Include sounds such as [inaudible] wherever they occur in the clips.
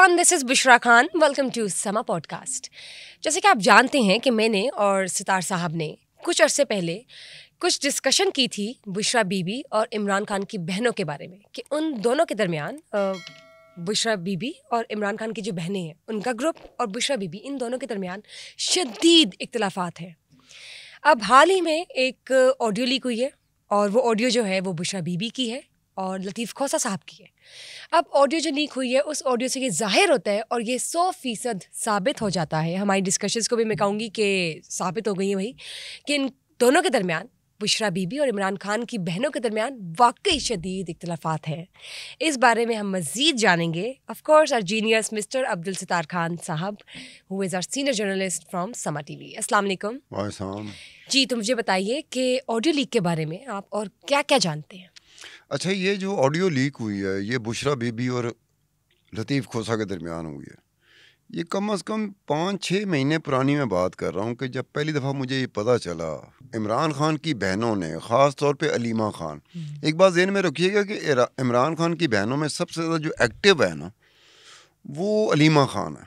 Everyone this is Bishra Khan welcome to Samaa podcast जैसे कि आप जानते हैं कि मैंने और सितार साहब ने कुछ अरसे पहले कुछ डिस्कशन की थी बुशरा बीबी और इमरान खान की बहनों के बारे में कि उन दोनों के दरमियान बुशरा बीबी और इमरान खान की जो बहनें हैं उनका ग्रुप और बुशरा बीबी इन दोनों के दरमियान शदीद इख्तलाफात हैं अब हाल ही में एक ऑडियो लीक हुई है और वो ऑडियो जो है वो बुशरा बीबी की है और लतीफ़ खोसा साहब की है अब ऑडियो जो लीक हुई है उस ऑडियो से ये जाहिर होता है और ये सौ फीसद साबित हो जाता है हमारी डिस्कशंस को भी मैं कहूँगी कि साबित हो गई है भाई कि इन दोनों के दरमियान बुशरा बीबी और इमरान खान की बहनों के दरमियान वाकई शदीद इख्तलाफात हैं इस बारे में हम मज़ीद जानेंगे of course our genius mister Abdul Sitar Khan sahab who is our senior journalist from Samaa T V असल जी तो मुझे बताइए कि ऑडियो लीक के बारे में आप और क्या क्या जानते हैं अच्छा ये जो ऑडियो लीक हुई है ये बुशरा बीबी और लतीफ़ खोसा के दरमियान हुई है ये कम अज़ कम पाँच छः महीने पुरानी मैं बात कर रहा हूँ कि जब पहली दफ़ा मुझे ये पता चला इमरान खान की बहनों ने ख़ास तौर पे अलीमा खान हम्म। एक बात जहन में रखिएगा कि इमरान खान की बहनों में सबसे ज़्यादा जो एक्टिव है ना वो अलीमा खान है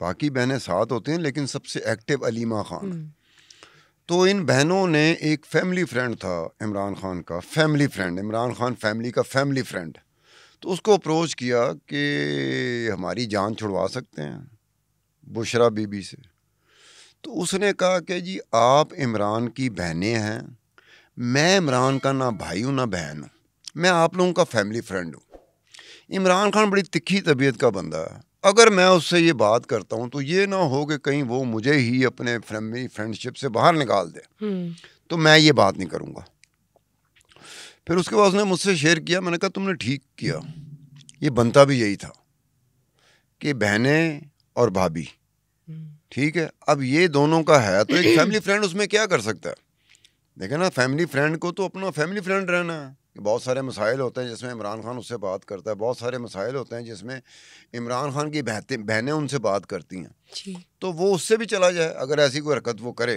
बाकी बहनें साथ होती हैं लेकिन सबसे एक्टिव अलीमा खान है हम्म। तो इन बहनों ने एक फैमिली फ्रेंड था इमरान खान का family friend Imran Khan family का फैमिली फ्रेंड तो उसको अप्रोच किया कि हमारी जान छुड़वा सकते हैं बुशरा बीबी से तो उसने कहा कि जी आप इमरान की बहनें हैं मैं इमरान का ना भाई हूँ ना बहन हूँ मैं आप लोगों का फैमिली फ्रेंड हूँ इमरान खान बड़ी तिखी तबीयत का बंदा है अगर मैं उससे ये बात करता हूँ तो ये ना हो कि कहीं वो मुझे ही अपने फैमिली फ्रेंडशिप से बाहर निकाल दे हम्म। तो मैं ये बात नहीं करूँगा फिर उसके बाद उसने मुझसे शेयर किया मैंने कहा तुमने ठीक किया ये बनता भी यही था कि बहनें और भाभी ठीक है अब ये दोनों का है तो एक फैमिली [clears throat] फ्रेंड उसमें क्या कर सकता है देखे ना फैमिली फ्रेंड को तो अपना फैमिली फ्रेंड रहना है बहुत सारे मसाइल होते हैं जिसमें इमरान खान उससे बात करता है बहुत सारे मसाइल होते हैं जिसमें इमरान खान की बहनें उनसे बात करती हैं तो वो उससे भी चला जाए अगर ऐसी कोई हरकत वो करे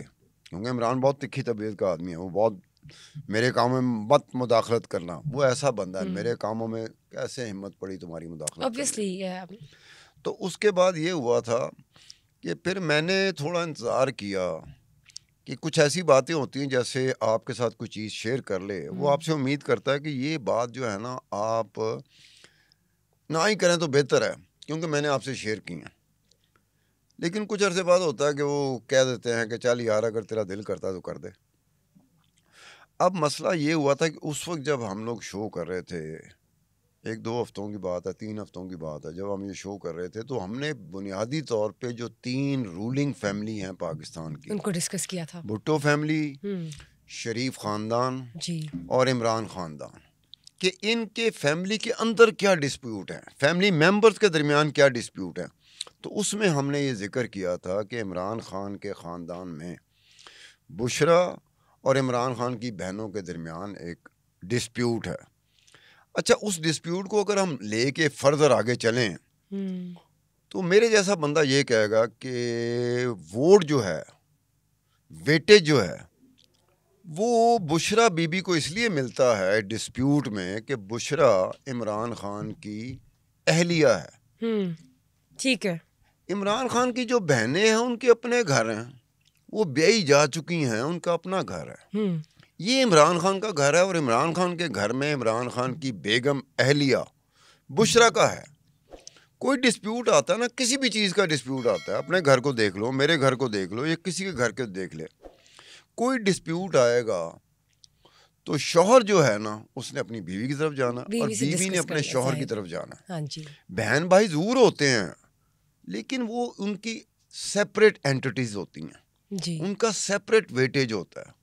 क्योंकि इमरान बहुत तिखी तबीयत का आदमी है वो बहुत मेरे कामों में मत मुदाखलत करना वो ऐसा बंदा है हम्म। मेरे कामों में कैसे हिम्मत पड़ी तुम्हारी मुदाखलत yeah. तो उसके बाद ये हुआ था कि फिर मैंने थोड़ा इंतज़ार किया कि कुछ ऐसी बातें होती हैं जैसे आपके साथ कोई चीज़ शेयर कर ले वो आपसे उम्मीद करता है कि ये बात जो है ना आप ना ही करें तो बेहतर है क्योंकि मैंने आपसे शेयर की हैं लेकिन कुछ अरसे बाद होता है कि वो कह देते हैं कि चल यार अगर तेरा दिल करता तो कर दे अब मसला ये हुआ था कि उस वक्त जब हम लोग शो कर रहे थे एक दो हफ्तों की बात है तीन हफ्तों की बात है जब हम ये शो कर रहे थे तो हमने बुनियादी तौर पे जो तीन रूलिंग फैमिली हैं पाकिस्तान की उनको डिस्कस किया था भुट्टो फैमिली हम्म। शरीफ ख़ानदान और इमरान ख़ानदान कि इनके फैमिली के अंदर क्या डिस्प्यूट है फैमिली मेंबर्स के दरमियान क्या डिस्प्यूट है तो उसमें हमने ये जिक्र किया था कि इमरान ख़ान के ख़ानदान में बुशरा और इमरान ख़ान की बहनों के दरमियान एक डिस्प्यूट है अच्छा उस डिस्प्यूट को अगर हम लेके फर्दर आगे चलें हम्म। तो मेरे जैसा बंदा ये कहेगा कि वोट जो है वेटेज जो है वो बुशरा बीबी को इसलिए मिलता है डिस्प्यूट में कि बुशरा इमरान खान की अहलिया है हम्म, ठीक है इमरान खान की जो बहनें हैं उनके अपने घर हैं वो ब्याई जा चुकी हैं उनका अपना घर है हम्म। ये इमरान खान का घर है और इमरान खान के घर में इमरान खान की बेगम अहलिया बुशरा का है कोई डिस्प्यूट आता है ना किसी भी चीज़ का डिस्प्यूट आता है अपने घर को देख लो मेरे घर को देख लो या किसी के घर के देख ले कोई डिस्प्यूट आएगा तो शोहर जो है ना उसने अपनी बीवी की तरफ जाना और बीवी ने अपने शोहर की तरफ जाना हाँ बहन भाई जरूर होते हैं लेकिन वो उनकी सेपरेट एंटिटीज होती हैं जी उनका सेपरेट वेटेज होता है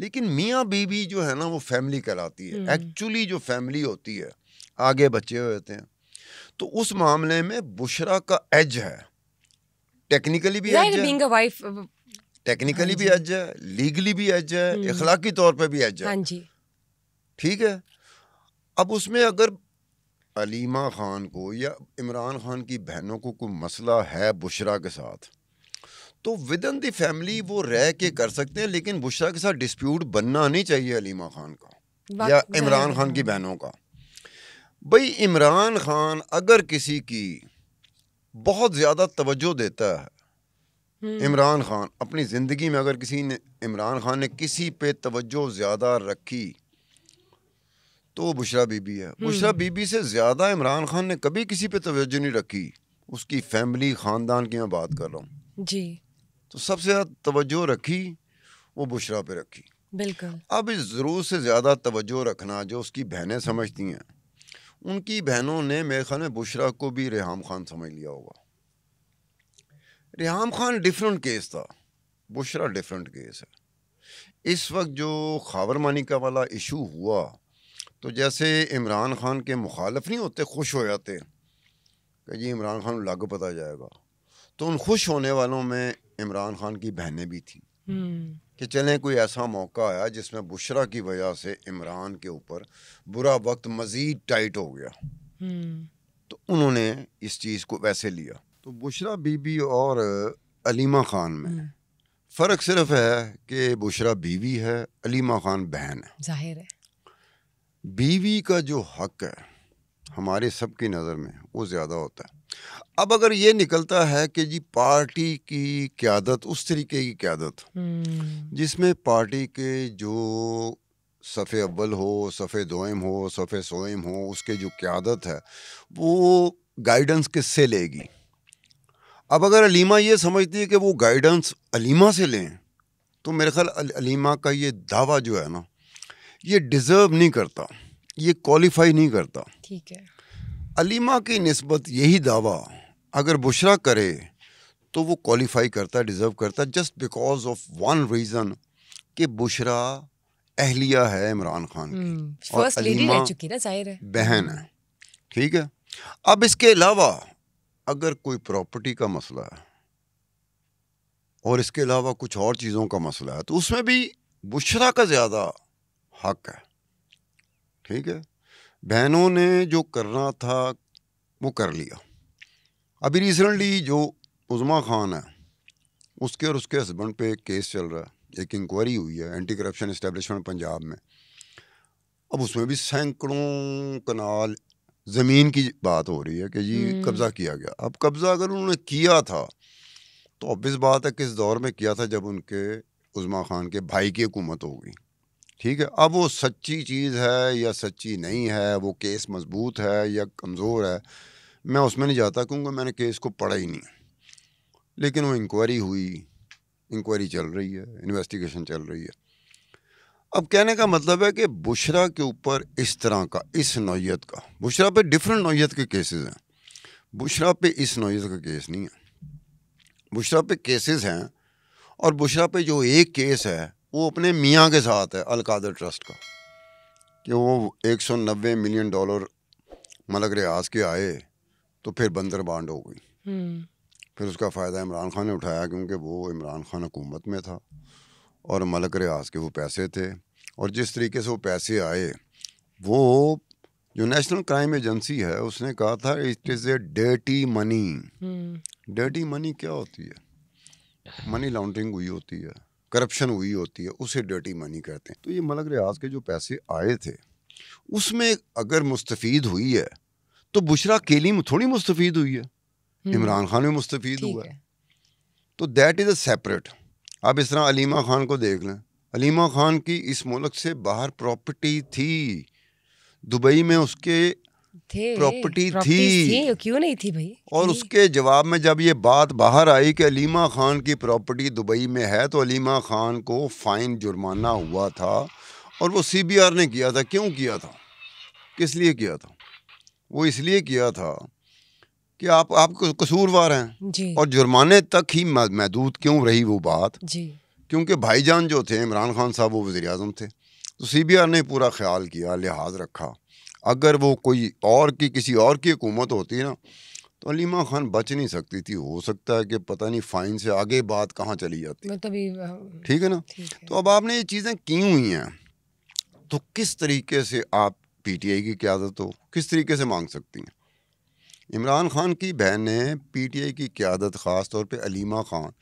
लेकिन मियाँ बीबी जो है ना वो फैमिली कहलाती है हम्म। एक्चुअली जो फैमिली होती है आगे बच्चे होते हैं तो उस मामले में बुशरा का एज है टेक्निकली भी एज है uh, टेक्निकली हाँ भी एज है लीगली भी एज है हम्म। इखलाकी तौर पे भी एज है हाँ ठीक है अब उसमें अगर अलीमा खान को या इमरान खान की बहनों को कोई मसला है बुशरा के साथ तो विद इन द फैमिली वो रह के कर सकते हैं लेकिन बुशरा के साथ डिस्प्यूट बनना नहीं चाहिए अलीमा खान का या इमरान खान की हाँ। बहनों का भाई इमरान खान अगर किसी की बहुत ज़्यादा तवज्जो देता है हम्म। इमरान खान अपनी ज़िंदगी में अगर किसी ने इमरान खान ने किसी पे तवज्जो ज़्यादा रखी तो बुशरा बीबी है हम्म। बुशरा बीबी से ज़्यादा इमरान खान ने कभी किसी पे तवज्जो नहीं रखी उसकी फैमिली ख़ानदान की मैं बात कर रहा हूँ जी तो सबसे ज़्यादा तवज्जो रखी वो बुशरा पे रखी बिल्कुल अब इस ज़रूर से ज़्यादा तवज्जो रखना जो उसकी बहनें समझती हैं उनकी बहनों ने मेरे ख्याल में बुशरा को भी रेहम खान समझ लिया होगा रेहम खान डिफरेंट केस था बुशरा डिफरेंट केस है इस वक्त जो खावर मानिका वाला इशू हुआ तो जैसे इमरान खान के मुखालफ नहीं होते खुश हो जाते कि जी इमरान खान लागू पता जाएगा तो उन खुश होने वालों में इमरान खान की बहनें भी थीं हम्म। कि चलें कोई ऐसा मौका आया जिसमें बुशरा की वजह से इमरान के ऊपर बुरा वक्त मज़ीद टाइट हो गया हम्म। तो उन्होंने इस चीज़ को वैसे लिया तो बुशरा बीबी और अलीमा खान में हम्म। फ़र्क सिर्फ है कि बुशरा बीवी है अलीमा खान बहन है जाहिर है बीवी का जो हक है हमारे सब की नज़र में वो ज़्यादा होता है अब अगर ये निकलता है कि जी पार्टी की क्यादत उस तरीके की क्यादत हम्म। जिसमें पार्टी के जो सफ़े अव्वल हो सफ़े दोम हो सफ़े सोम हो उसके जो क्यादत है वो गाइडेंस किससे लेगी अब अगर अलीमा ये समझती है कि वो गाइडेंस अलीमा से लें तो मेरे ख्याल अलीमा का ये दावा जो है ना ये डिज़र्व नहीं करता ये क्वालिफाई नहीं करता ठीक है अलीमा की नस्बत यही दावा अगर बुशरा करे तो वो क्वालिफाई करता है डिज़र्व करता है just because of one reason कि बुशरा अहलिया है इमरान खान की हम्म, और अलीमा है। बहन है ठीक है अब इसके अलावा अगर कोई प्रॉपर्टी का मसला है और इसके अलावा कुछ और चीज़ों का मसला है तो उसमें भी बुशरा का ज़्यादा हक है ठीक है बहनों ने जो करना था वो कर लिया अभी रिसेंटली जो उज़मा खान है उसके और उसके हस्बैंड पे एक केस चल रहा है एक इंक्वायरी हुई है एंटी करप्शन इस्टेब्लिशमेंट पंजाब में अब उसमें भी सैकड़ों कनाल ज़मीन की बात हो रही है कि जी हम्म। कब्ज़ा किया गया अब कब्ज़ा अगर उन्होंने किया था तो ऑब्वियस बात है किस दौर में किया था जब उनके उज़मा खान के भाई की हुकूमत हो गई ठीक है अब वो सच्ची चीज़ है या सच्ची नहीं है वो केस मजबूत है या कमज़ोर है मैं उसमें नहीं जाता क्योंकि मैंने केस को पढ़ा ही नहीं लेकिन वो इंक्वायरी हुई इंक्वायरी चल रही है इन्वेस्टिगेशन चल रही है अब कहने का मतलब है कि बुशरा के ऊपर इस तरह का इस नौीयत का बुशरा पे डिफरेंट नौीयत के केसेस हैं बुशरा पे इस नौीयत का केस नहीं है बुशरा पे केसेस हैं और बुशरा पे जो एक केस है वो अपने मियाँ के साथ है अलकादर ट्रस्ट का कि वो एक सौ नब्बे मिलियन डॉलर मलक रियाज के आए तो फिर बंदर बांड हो गई हम्म। फिर उसका फ़ायदा इमरान खान ने उठाया क्योंकि वो इमरान खान हुकूमत में था और मलक रियाज के वो पैसे थे और जिस तरीके से वो पैसे आए वो जो नेशनल क्राइम एजेंसी है उसने कहा था it is a dirty money dirty money क्या होती है मनी लॉन्ड्रिंग हुई होती है करप्शन हुई होती है उसे डर्टी मनी कहते हैं तो ये मलक रियाज के जो पैसे आए थे उसमें अगर मुस्तफ़ हुई है तो बुशरा केली में थोड़ी मुस्तफ़ हुई है हम्म। इमरान खान भी मुस्तफ़ हुआ है तो दैट इज़ अ सेपरेट आप इस तरह अलीमा खान को देख लें अलीमा खान की इस मुल्क से बाहर प्रॉपर्टी थी दुबई में उसके थे प्रॉपर्टी थी, थी क्यों नहीं थी भाई और उसके जवाब में जब ये बात बाहर आई कि अलीमा खान की प्रॉपर्टी दुबई में है तो अलीमा खान को फाइन जुर्माना हुआ था और वो सीबीआर ने किया था क्यों किया था किस लिए किया था वो इसलिए किया था कि आप आप कसूरवार हैं और जुर्माने तक ही महदूद क्यों रही वो बात क्योंकि भाईजान जो थे इमरान खान साहब वो वजीर अजम थे तो सी बी आर ने पूरा ख्याल किया लिहाज रखा अगर वो कोई और की किसी और की हुकूमत होती ना तो अलीमा खान बच नहीं सकती थी हो सकता है कि पता नहीं फाइन से आगे बात कहाँ चली जाती तभी हाँ, ठीक है ना तो अब आपने ये चीज़ें की हुई हैं तो किस तरीके से आप पीटीआई की क्यादत हो किस तरीके से मांग सकती हैं इमरान खान की बहन ने पीटीआई की क्यादत ख़ास तौर पे अलीमा खान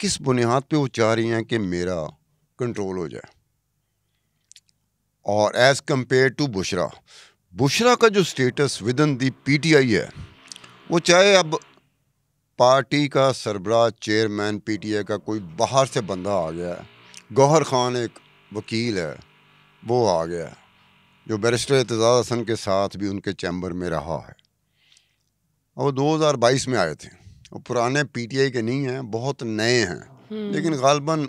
किस बुनियाद पे वो चाह रही हैं कि मेरा कंट्रोल हो जाए और as compare to Bushra Bushra का जो status within the PTI है वो चाहे अब पार्टी का सरबरा चेयरमैन पीटीआई का कोई बाहर से बंदा आ गया है गौहर खान एक वकील है वो आ गया है जो बैरिस्टर एतजाज़ हसन के साथ भी उनके चैम्बर में रहा है और वो 2022 में आए थे वो पुराने पीटीआई के नहीं हैं बहुत नए हैं हम्म। लेकिन गालबन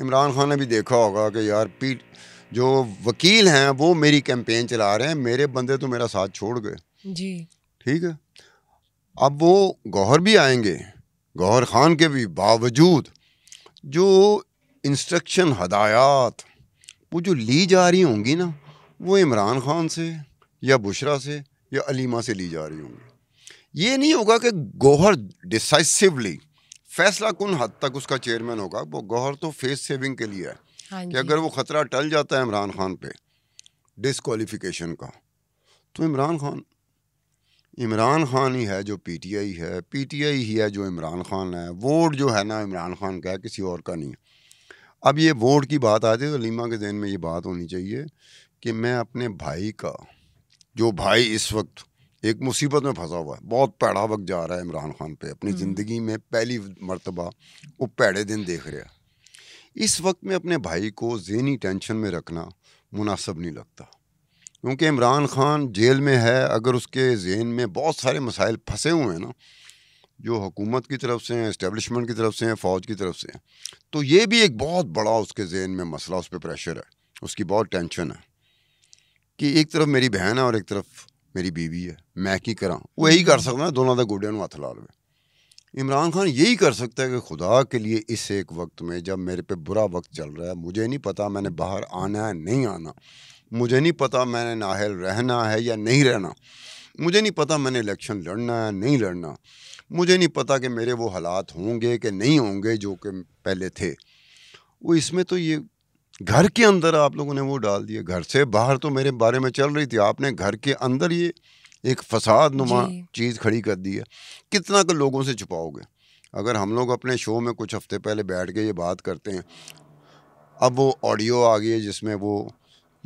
इमरान खान ने भी देखा होगा कि यार पी जो वकील हैं वो मेरी कैंपेन चला रहे हैं मेरे बंदे तो मेरा साथ छोड़ गए जी ठीक है अब वो गौहर भी आएंगे गौहर खान के भी बावजूद जो इंस्ट्रक्शन हदायत वो जो ली जा रही होंगी ना वो इमरान खान से या बुशरा से या अलीमा से ली जा रही होंगी ये नहीं होगा कि गौहर डिसाइसिवली फैसला कुन हद तक उसका चेयरमैन होगा वो गौहर तो फेस सेविंग के लिए है हाँ कि अगर वो ख़तरा टल जाता है इमरान खान पे डिसक्वालिफिकेशन का तो इमरान खान इमरान खान ही है जो पीटीआई है पीटीआई ही है जो इमरान खान है वोट जो है ना इमरान खान का है किसी और का नहीं अब ये वोट की बात आती है तो लीमा के जहन में ये बात होनी चाहिए कि मैं अपने भाई का जो भाई इस वक्त एक मुसीबत में फंसा हुआ है बहुत पैड़ा वक्त जा रहा है इमरान खान पे अपनी हम्म। ज़िंदगी में पहली मरतबा वो पैड़े दिन देख रहा है इस वक्त में अपने भाई को जहनी टेंशन में रखना मुनासब नहीं लगता क्योंकि इमरान खान जेल में है अगर उसके जहन में बहुत सारे मसाइल फंसे हुए हैं ना जो हुकूमत की तरफ से हैं इस्टेबलिशमेंट की तरफ से हैं फ़ौज की तरफ से हैं तो ये भी एक बहुत बड़ा उसके जहन में मसला उस पर प्रेशर है उसकी बहुत टेंशन है कि एक तरफ मेरी बहन है और एक तरफ मेरी बीवी है मैं की करा वो यही कर सकता है दोनों का गोडे हथ ला लवे इमरान खान यही कर सकता है कि खुदा के लिए इस एक वक्त में जब मेरे पे बुरा वक्त चल रहा है मुझे नहीं पता मैंने बाहर आना है नहीं आना मुझे नहीं पता मैंने नाहल रहना है या नहीं रहना मुझे नहीं पता मैंने इलेक्शन लड़ना है नहीं लड़ना मुझे नहीं पता कि मेरे वो हालात होंगे कि नहीं होंगे जो कि पहले थे वो इसमें तो ये घर के अंदर आप लोगों ने वो डाल दिया घर से बाहर तो मेरे बारे में चल रही थी आपने घर के अंदर ये एक फसाद नुमा चीज़ खड़ी कर दी है कितना कुछ लोगों से छुपाओगे अगर हम लोग अपने शो में कुछ हफ्ते पहले बैठ के ये बात करते हैं अब वो ऑडियो आ गई है जिसमें वो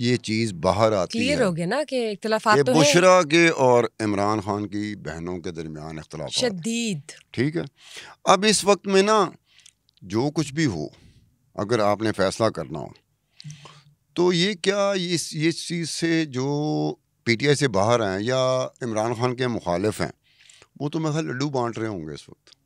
ये चीज़ बाहर आती है हो गया ना कि इख्तलाफात तो बुशरा के और इमरान खान की बहनों के दरमियान इख्तलाफ शदीद ठीक है अब इस वक्त में ना जो कुछ भी हो अगर आपने फैसला करना हो तो ये क्या इस ये चीज़ से जो पीटीआई से बाहर हैं या इमरान खान के मुखालिफ हैं वो तो मैं लड्डू बांट रहे होंगे इस वक्त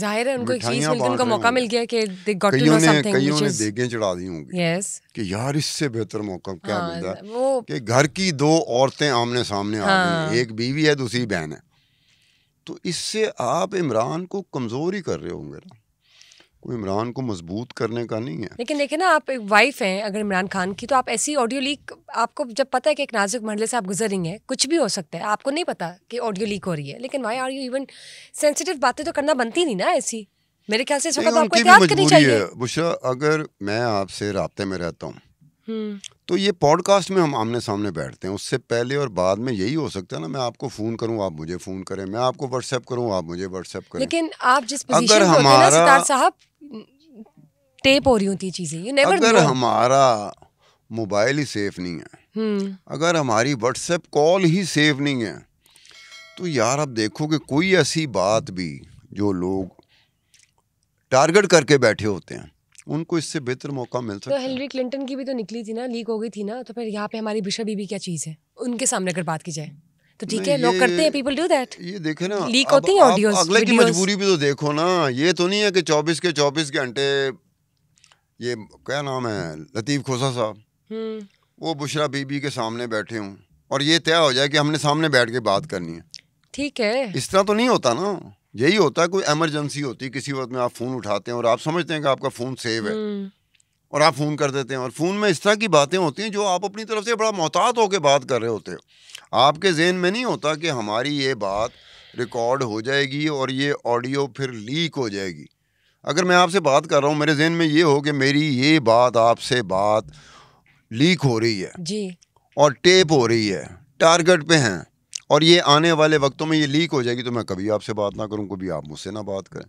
जाहिर है उनको उनका मौका मिल गया कि they got to know something कईयों ने देखें चढ़ा दी होंगी यस कि यार इससे बेहतर मौका क्या हाँ, मिलता है कि घर की दो औरतें आमने सामने हाँ, आ गई एक बीवी है दूसरी बहन है तो इससे आप इमरान को कमजोर ही कर रहे होंगे ना कोई इमरान को मजबूत करने का नहीं है लेकिन देखिए ना आप एक वाइफ हैं अगर इमरान खान की तो आप ऐसी ऑडियो लीक आपको जब पता है कि एक नाजुक मरले से आप गुजरेंगे हैं कुछ भी हो सकता है आपको नहीं पता कि ऑडियो लीक हो रही है लेकिन why are you even sensitive बातें तो करना बनती नहीं ना ऐसी मेरे ख्याल से इस वक्त आपको करनी चाहिए बुशरा अगर मैं आपसे रबते में रहता हूँ हम्म। तो ये पॉडकास्ट में हम आमने सामने बैठते हैं उससे पहले और बाद में यही हो सकता है ना मैं आपको फ़ोन करूं आप मुझे फ़ोन करें मैं आपको व्हाट्सएप करूं आप मुझे व्हाट्सएप करें लेकिन आप जिस पोजीशन अगर हमारा साहब टेप हो रही होती चीजें यू नेवर अगर हमारा मोबाइल ही सेफ नहीं है हम्म। अगर हमारी व्हाट्सएप कॉल ही सेफ नहीं है तो यार अब देखो कि कोई ऐसी बात भी जो लोग टारगेट करके बैठे होते हैं उनको इससे बेहतर मौका मिल तो सकता तो हिलरी क्लिंटन की भी तो निकली थी ना लीक हो गई थी ना तो फिर यहाँ पे हमारी बिशा बीबी क्या चीज़ है उनके सामने अगर बात की जाए तो ठीक है लोग करते हैं पीपल डू दैट ये देखे ना लीक होती है ऑडियोस अगले की मजबूरी भी तो देखो ना ये तो नहीं है कि 24 के 24 घंटे ये क्या नाम है लतीफ़ खोसा साहब हम्म। वो बुशरा बीबी के सामने बैठे हूँ और ये तय हो जाए कि हमने सामने बैठ के बात करनी है ठीक है इस तरह तो नहीं होता ना यही होता है कोई एमरजेंसी होती है किसी वक्त में आप फ़ोन उठाते हैं और आप समझते हैं कि आपका फ़ोन सेव है हम्म। और आप फ़ोन कर देते हैं और फ़ोन में इस तरह की बातें होती हैं जो आप अपनी तरफ से बड़ा मोहतात होकर बात कर रहे होते हो आपके जहन में नहीं होता कि हमारी ये बात रिकॉर्ड हो जाएगी और ये ऑडियो फिर लीक हो जाएगी अगर मैं आपसे बात कर रहा हूँ मेरे जहन में ये हो कि मेरी ये बात आपसे बात लीक हो रही है जी और टेप हो रही है टारगेट पे हैं और ये आने वाले वक्तों में ये लीक हो जाएगी तो मैं कभी आपसे बात ना करूँ कभी आप मुझसे ना बात करें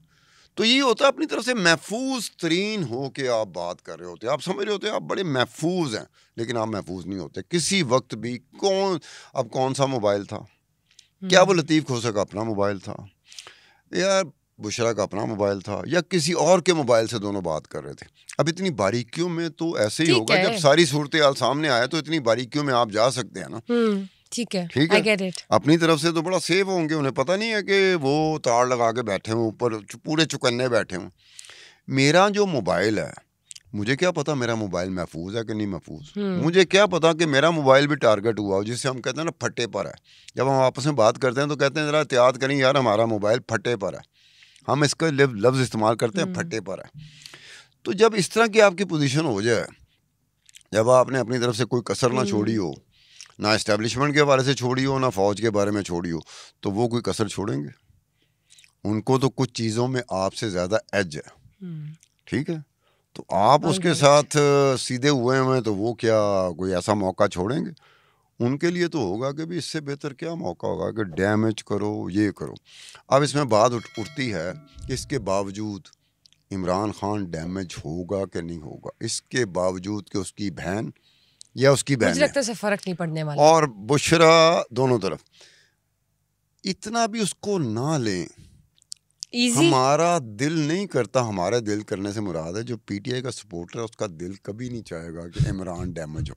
तो ये होता है अपनी तरफ से महफूज तरीन हो के आप बात कर रहे होते हैं आप समझ रहे होते हैं आप बड़े महफूज हैं लेकिन आप महफूज नहीं होते किसी वक्त भी कौन अब कौन सा मोबाइल था क्या हम्म। वो लतीफ़ खोसा का अपना मोबाइल था यार बुशरा का अपना मोबाइल था या किसी और के मोबाइल से दोनों बात कर रहे थे अब इतनी बारीकियों में तो ऐसे ही होगा जब सारी सूरत हाल सामने आया तो इतनी बारीकियों में आप जा सकते हैं ना हम्म, ठीक है ठीक है अपनी तरफ से तो बड़ा सेफ होंगे उन्हें पता नहीं है कि वो तार लगा के बैठे हों ऊपर पूरे चुकन्ने बैठे हों मेरा जो मोबाइल है मुझे क्या पता मेरा मोबाइल महफूज है कि नहीं महफूज हम्म। मुझे क्या पता कि मेरा मोबाइल भी टारगेट हुआ हो जिससे हम कहते हैं ना फटे पर है जब हम आपस में बात करते हैं तो कहते हैं ज़रा एहतियात करें यार हमारा मोबाइल फटे पर है हम इसका लफ्ज़ इस्तेमाल करते हैं हम्म। फटे पर है तो जब इस तरह की आपकी पोजीशन हो जाए जब आपने अपनी तरफ से कोई कसर ना हम्म। छोड़ी हो ना इस्टेब्लिशमेंट के बारे से छोड़ी हो ना फौज के बारे में छोड़ी हो तो वो कोई कसर छोड़ेंगे उनको तो कुछ चीज़ों में आपसे ज़्यादा एज है हम्म। ठीक है तो आप उसके साथ सीधे हुए हैं तो वो क्या कोई ऐसा मौका छोड़ेंगे उनके लिए तो होगा कि भी इससे बेहतर क्या मौका होगा कि डैमेज करो ये करो अब इसमें बात उठ उठती है इसके बावजूद इमरान खान डैमेज होगा कि नहीं होगा इसके बावजूद कि उसकी बहन या उसकी बहन लगता है फर्क नहीं पड़ने वाला और बुशरा दोनों तरफ इतना भी उसको ना लें Easy? हमारा दिल नहीं करता हमारा दिल करने से मुराद है जो पीटीआई का सपोर्टर है उसका दिल कभी नहीं चाहेगा कि इमरान डैमेज हो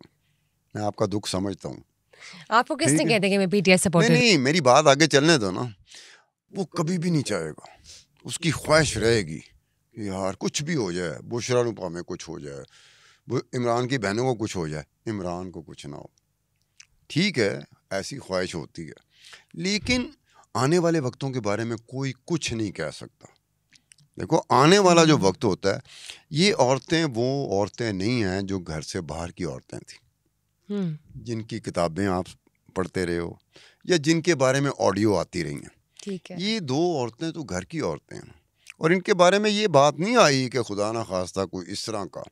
मैं आपका दुख समझता हूँ आपको किसने दिया कि मैं बीटीएस सपोर्टर नहीं, नहीं मेरी बात आगे चलने दो ना वो कभी भी नहीं चाहेगा उसकी ख्वाहिश रहेगी यार कुछ भी हो जाए बुशरा रूपा में कुछ हो जाए इमरान की बहनों को कुछ हो जाए इमरान को कुछ ना हो ठीक है ऐसी ख्वाहिश होती है लेकिन आने वाले वक्तों के बारे में कोई कुछ नहीं कह सकता देखो आने वाला जो वक्त होता है ये औरतें वो औरतें नहीं हैं जो घर से बाहर की औरतें थी हम्म। जिनकी किताबें आप पढ़ते रहे हो या जिनके बारे में ऑडियो आती रही हैं ठीक है ये दो औरतें तो घर की औरतें हैं और इनके बारे में ये बात नहीं आई कि खुदा ना खास्ता कोई इस तरह का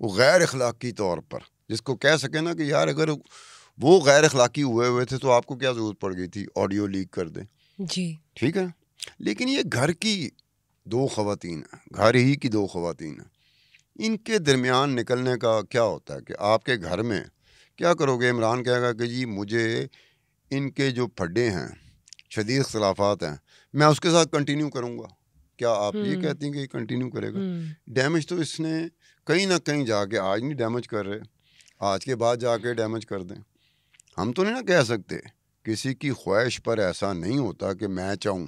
वो गैर अखलाकी तौर पर जिसको कह सके ना कि यार अगर वो गैर अखलाकी हुए हुए थे तो आपको क्या ज़रूरत पड़ गई थी ऑडियो लीक कर दें जी ठीक है लेकिन ये घर की दो खातन घर ही की दो खातन इनके दरमियान निकलने का क्या होता है कि आपके घर में क्या करोगे इमरान कहेगा कि जी मुझे इनके जो फड्डे हैं शदीद अख्तलाफात हैं मैं उसके साथ कंटिन्यू करूँगा क्या आप ये हम्म। कहती हैं कि कंटिन्यू करेगा डैमेज हम्म। तो इसने कहीं ना कहीं जाके आज नहीं डैमेज कर रहे आज के बाद जाके डैमेज कर दें हम तो नहीं ना कह सकते किसी की ख्वाहिश पर ऐसा नहीं होता कि मैं चाहूँ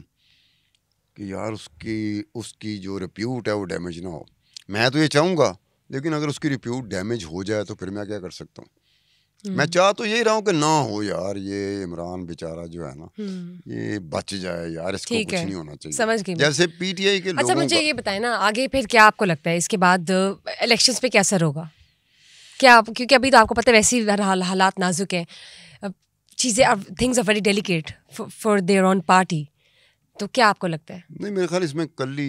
कि यार उसकी उसकी जो रिप्यूट है वो डैमेज ना हो मैं तो ये चाहूँगा लेकिन अगर उसकी रिप्यूट डैमेज हो जाए तो फिर मैं क्या कर सकता हूँ मैं हम्म। चाह तो यही रहा हूँ कि ना हो यार ये इमरान बेचारा जो है ना हम्म। ये बच जाए यार इसको कुछ नहीं होना चाहिए समझ गई जैसे पीटीआई के अच्छा मुझे ये बताए ना आगे फिर क्या आपको लगता है इसके बाद इलेक्शंस पे क्या असर होगा क्या आप क्योंकि अभी तो आपको पता है वैसे ही हालात नाजुक हैं चीज़ें things are very delicate for their own party तो क्या आपको लगता है नहीं मेरे ख्याल इसमें कल टी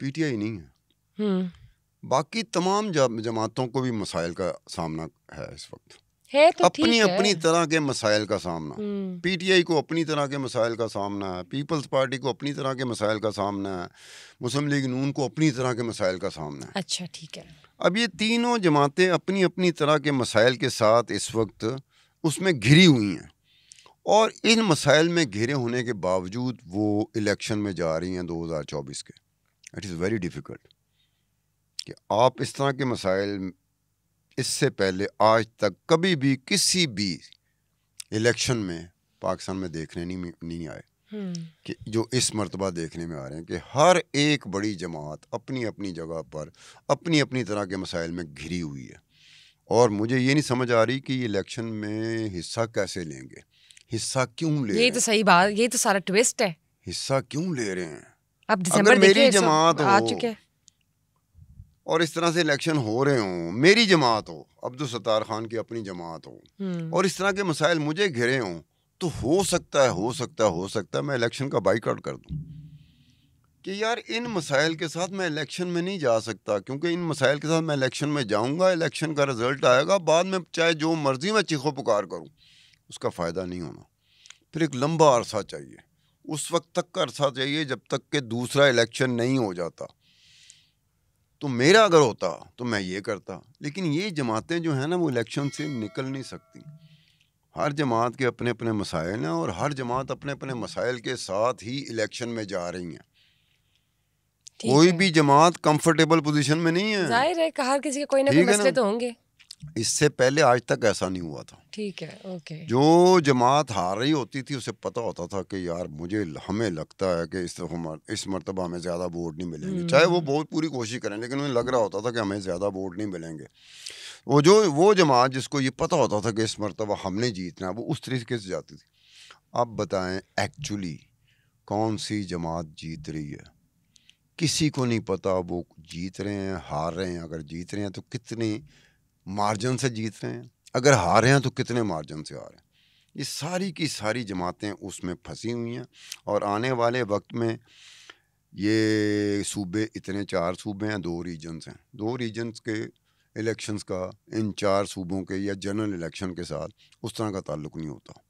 पीटीआई नहीं है हम्म। बाकी तमाम जमातों को भी मसाइल का सामना है इस वक्त है तो अपनी अपनी तरह के मसाइल का सामना हम्म। पीटीआई को अपनी तरह के मसाइल का सामना है पीपल्स पार्टी को अपनी तरह के मसाइल का सामना है मुस्लिम लीग नून को अपनी तरह के मसाइल का सामना है अच्छा ठीक है अब ये तीनों जमातें अपनी अपनी तरह के मसाइल के साथ इस वक्त उसमें घिरी हुई हैं और इन मसाइल में घिरे होने के बावजूद वो इलेक्शन में जा रही हैं 2024 के इट इज़ वेरी डिफ़िकल्ट कि आप इस तरह के मसाइल इससे पहले आज तक कभी भी किसी भी इलेक्शन में पाकिस्तान में देखने नहीं नहीं आए हम्म। कि जो इस मरतबा देखने में आ रहे हैं कि हर एक बड़ी जमात अपनी अपनी जगह पर अपनी अपनी तरह के मसाइल में घिरी हुई है और मुझे ये नहीं समझ आ रही कि इलेक्शन में हिस्सा कैसे लेंगे हिस्सा क्यों ले ये तो सही बात ये तो सारा ट्विस्ट है हिस्सा क्यों ले रहे हैं अब दिसंबर मेरी जमात हो और इस तरह से इलेक्शन हो रहे हों मेरी जमात हो अब्दुल सत्तार खान की अपनी जमात हो हम्म। और इस तरह के मसाइल मुझे घिरे हों तो हो सकता है हो सकता है हो सकता है मैं इलेक्शन का बाइकआउट कर दूं कि यार इन मसाइल के साथ मैं इलेक्शन में नहीं जा सकता क्योंकि इन मसाइल के साथ मैं इलेक्शन में जाऊंगा इलेक्शन का रिजल्ट आएगा बाद में चाहे जो मर्जी मैं चीखो पुकार करूं उसका फ़ायदा नहीं होना फिर एक लंबा अरसा चाहिए उस वक्त तक का अरसा चाहिए जब तक के दूसरा इलेक्शन नहीं हो जाता तो मेरा अगर होता तो मैं ये करता लेकिन ये जमातें जो हैं ना वो इलेक्शन से निकल नहीं सकती हर जमात के अपने अपने मसाइल हैं और हर जमात अपने अपने मसाइल के साथ ही इलेक्शन में जा रही हैं कोई है। भी जमात कंफर्टेबल पोजीशन में नहीं है जाहिर है कहा किसी के कोई ना कोई मसले तो होंगे इससे पहले आज तक ऐसा नहीं हुआ था ठीक है ओके जो जमात हार रही होती थी उसे पता होता था कि यार मुझे हमें लगता है कि इस हमारे इस मरतबा हमें ज़्यादा वोट नहीं मिलेंगे हम्म। चाहे वो बहुत पूरी कोशिश करें लेकिन उन्हें लग रहा होता था कि हमें ज़्यादा वोट नहीं मिलेंगे वो जो वो जमात जिसको ये पता होता था कि इस मरतबा हमने जीतना है वो उस तरीके से जाती थी अब बताएं एक्चुअली कौन सी जमात जीत रही है किसी को नहीं पता वो जीत रहे हैं हार रहे हैं अगर जीत रहे हैं तो कितनी मार्जिन से जीत रहे हैं अगर हारे हैं तो कितने मार्जिन से रहे हैं ये सारी की सारी जमातें उसमें फंसी हुई हैं और आने वाले वक्त में ये सूबे इतने चार सूबे हैं दो रीजन्स हैं दो रीजन्स के इलेक्शंस का इन चार सूबों के या जनरल इलेक्शन के साथ उस तरह का ताल्लुक नहीं होता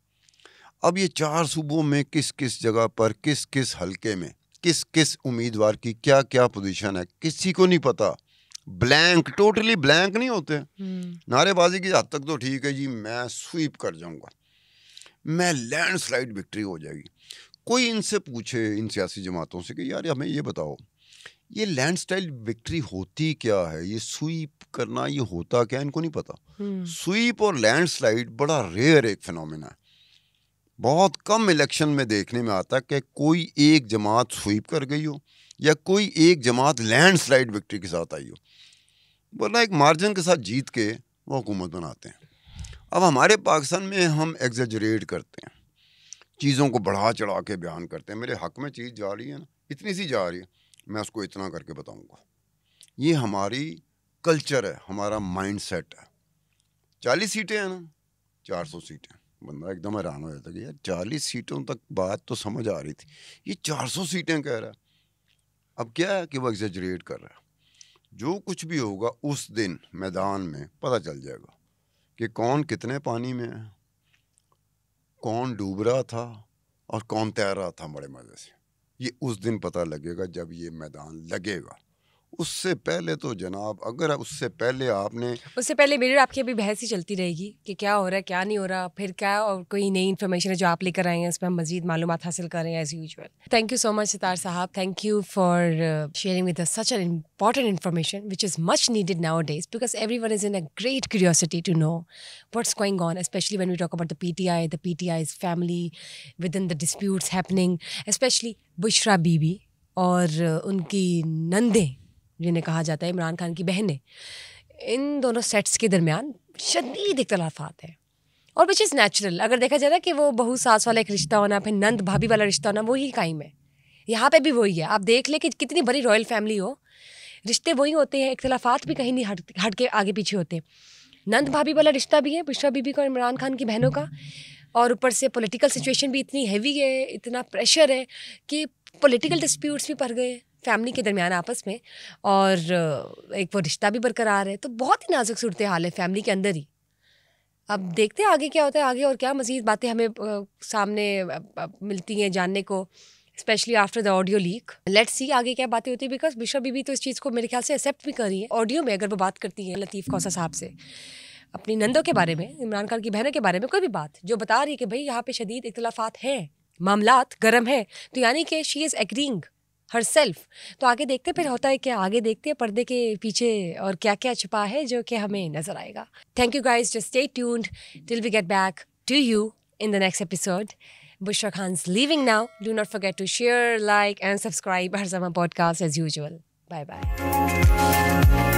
अब ये चार सूबों में किस किस जगह पर किस किस हलके में किस किस उम्मीदवार की क्या क्या पोजीशन है किसी को नहीं पता ब्लैंक टोटली ब्लैंक नहीं होते हम्म। नारेबाजी की हद तक तो ठीक है जी मैं स्वीप कर जाऊंगा मैं लैंडस्लाइड विक्ट्री हो जाएगी कोई इनसे पूछे इन सियासी जमातों से कि यार हमें ये बताओ ये लैंड स्लाइड विक्ट्री होती क्या है ये स्वीप करना ये होता क्या इनको नहीं पता स्वीप हम्म। और लैंड स्लाइड बड़ा रेयर एक फिनोमिना है बहुत कम इलेक्शन में देखने में आता कि कोई एक जमात स्वीप कर गई हो या कोई एक जमात लैंड स्लाइड विक्ट्री के साथ आई हो वरना एक मार्जिन के साथ जीत के वो हुकूमत बनाते हैं अब हमारे पाकिस्तान में हम एग्जेजरेट करते हैं चीज़ों को बढ़ा चढ़ा के बयान करते हैं मेरे हक में चीज़ जा रही है ना इतनी सी जा रही है मैं उसको इतना करके बताऊंगा ये हमारी कल्चर है हमारा माइंड सेट है चालीस सीटें हैं ना चार सौ सीटें बंदा एकदम हैरान हो जाता है कि यार चालीस सीटों तक बात तो समझ आ रही थी ये चार सौ सीटें कह रहा है अब क्या है कि वो एग्जेजरेट कर रहा है जो कुछ भी होगा उस दिन मैदान में पता चल जाएगा कि कौन कितने पानी में है कौन डूब रहा था और कौन तैर रहा था बड़े मज़े से ये उस दिन पता लगेगा जब ये मैदान लगेगा उससे पहले तो जनाब अगर उससे पहले आपने उससे पहले मेरी आपकी अभी बहस ही चलती रहेगी कि क्या हो रहा है क्या नहीं हो रहा फिर क्या और कोई नई इन्फॉर्मेशन है जो आप लेकर आए हैं उस पर हम मजीद मालूम हासिल कर रहे हैं as usual thank you so much Sitar sahab thank you for sharing with such an important information which is much needed nowadays because every one is in a great curiosity to know what's going on specially when we talk about the P T I the P T I is family within the disputes happening specially Bushra Bibi और uh, उनकी नंदे जिन्हें कहा जाता है इमरान खान की बहनें इन दोनों sets के दरमियान शदीद इख्तलाफात हैं और विच इज़ नेचुरल अगर देखा जाए ना कि वो बहु सास वाला एक रिश्ता होना फिर नंद भाभी वाला रिश्ता होना वही कायम है यहाँ पे भी वही है आप देख ले कि कितनी बड़ी रॉयल फैमिली हो रिश्ते वही होते हैं इख्तलाफात भी कहीं नहीं हट हट के आगे पीछे होते नंद भाभी वाला रिश्ता भी है बुशरा बीबी का और इमरान खान की बहनों का और ऊपर से पॉलिटिकल सिचुएशन भी इतनी हैवी है इतना प्रेशर है कि पॉलिटिकल डिस्प्यूट्स भी पड़ गए फैमिली के दरमियान आपस में और एक वो रिश्ता भी बरकरार है तो बहुत ही नाजुक सूरत हाल है फैमिली के अंदर ही अब देखते हैं आगे क्या होता है आगे और क्या मज़ीद बातें हमें सामने मिलती हैं जानने को specially after the audio leak let's see आगे क्या बातें होती है बिकॉज बिशा बीबी तो इस चीज़ को मेरे ख्याल से एक्सेप्ट भी कर रही है ऑडियो में अगर वो बात करती हैं लतीफ़ कौसा साहब से अपनी नंदों के बारे में इमरान खान की बहनों के बारे में कोई भी बात जो बता रही है कि भाई यहाँ पे शदीद इख्तलाफात हैं मामला गर्म है तो यानी कि she is agreeing herself तो आगे देखते फिर होता है कि आगे देखते हैं पर्दे के पीछे और क्या क्या छुपा है जो कि हमें नजर आएगा thank you guys just stay tuned till we get back to you in the next episode Bushra living now do not forget to share like and subscribe हर जमा podcast as usual bye bye